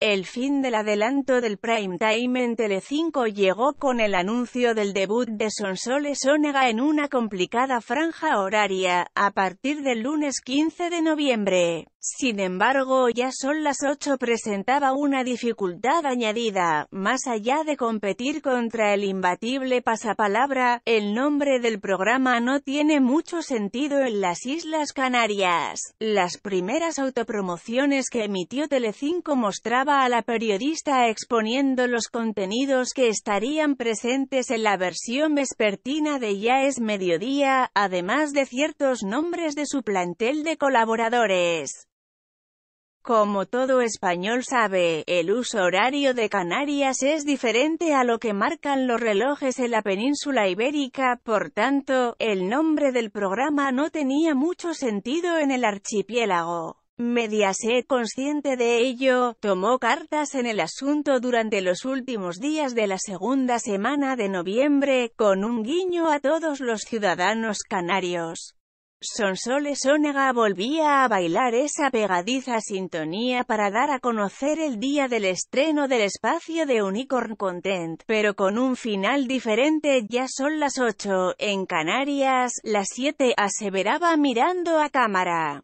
El fin del adelanto del prime time en Telecinco llegó con el anuncio del debut de Sonsoles Sónega en una complicada franja horaria, a partir del lunes 15 de noviembre. Sin embargo, ya son las 8 presentaba una dificultad añadida, más allá de competir contra el imbatible pasapalabra, el nombre del programa no tiene mucho sentido en las Islas Canarias. Las primeras autopromociones que emitió Telecinco mostraba a la periodista exponiendo los contenidos que estarían presentes en la versión vespertina de Ya es mediodía, además de ciertos nombres de su plantel de colaboradores. Como todo español sabe, el uso horario de Canarias es diferente a lo que marcan los relojes en la península ibérica, por tanto, el nombre del programa no tenía mucho sentido en el archipiélago. Mediaset, consciente de ello, tomó cartas en el asunto durante los últimos días de la segunda semana de noviembre, con un guiño a todos los ciudadanos canarios. Sonsoles Onega volvía a bailar esa pegadiza sintonía para dar a conocer el día del estreno del espacio de Unicorn Content, pero con un final diferente ya son las 8, en Canarias, las 7, aseveraba mirando a cámara.